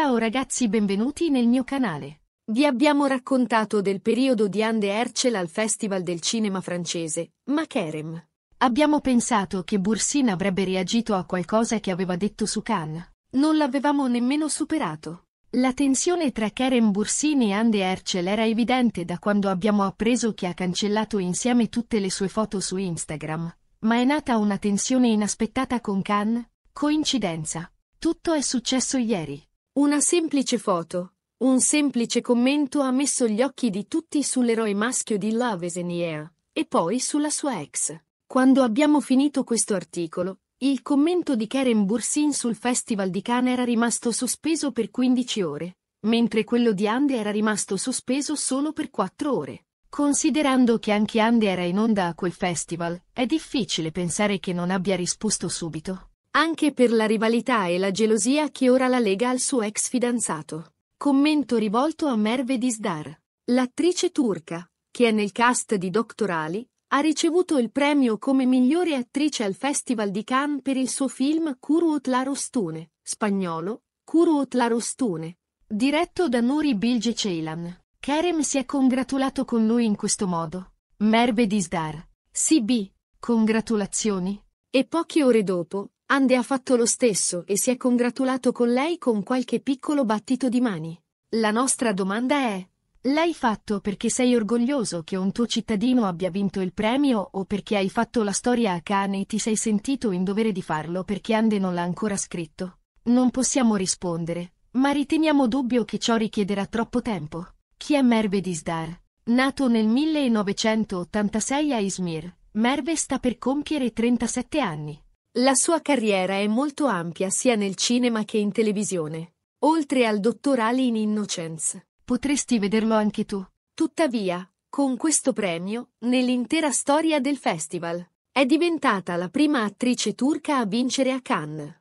Ciao ragazzi benvenuti nel mio canale. Vi abbiamo raccontato del periodo di Ande Ercel al Festival del Cinema francese, ma Kerem. Abbiamo pensato che Bursin avrebbe reagito a qualcosa che aveva detto su Cannes. Non l'avevamo nemmeno superato. La tensione tra Kerem Bursin e Ande Ercel era evidente da quando abbiamo appreso che ha cancellato insieme tutte le sue foto su Instagram, ma è nata una tensione inaspettata con Khan? Coincidenza. Tutto è successo ieri. Una semplice foto, un semplice commento ha messo gli occhi di tutti sull'eroe maschio di Love is e poi sulla sua ex. Quando abbiamo finito questo articolo, il commento di Karen Bursin sul Festival di Cannes era rimasto sospeso per 15 ore, mentre quello di Ande era rimasto sospeso solo per 4 ore. Considerando che anche Ande era in onda a quel festival, è difficile pensare che non abbia risposto subito. Anche per la rivalità e la gelosia che ora la lega al suo ex fidanzato. Commento rivolto a Merve Dizdar. L'attrice turca, che è nel cast di Doctor Ali, ha ricevuto il premio come migliore attrice al Festival di Cannes per il suo film Kuru Otlarostune, spagnolo, Kuru Otlarostune, diretto da Nuri Bilge Ceylan. Kerem si è congratulato con lui in questo modo. Merve Dizdar. CB. Congratulazioni. E poche ore dopo, Ande ha fatto lo stesso e si è congratulato con lei con qualche piccolo battito di mani. La nostra domanda è, l'hai fatto perché sei orgoglioso che un tuo cittadino abbia vinto il premio o perché hai fatto la storia a cane e ti sei sentito in dovere di farlo perché Ande non l'ha ancora scritto? Non possiamo rispondere, ma riteniamo dubbio che ciò richiederà troppo tempo. Chi è Merve Disdar? Nato nel 1986 a Izmir, Merve sta per compiere 37 anni. La sua carriera è molto ampia sia nel cinema che in televisione. Oltre al dottor Ali in Innocence. Potresti vederlo anche tu. Tuttavia, con questo premio, nell'intera storia del festival, è diventata la prima attrice turca a vincere a Cannes.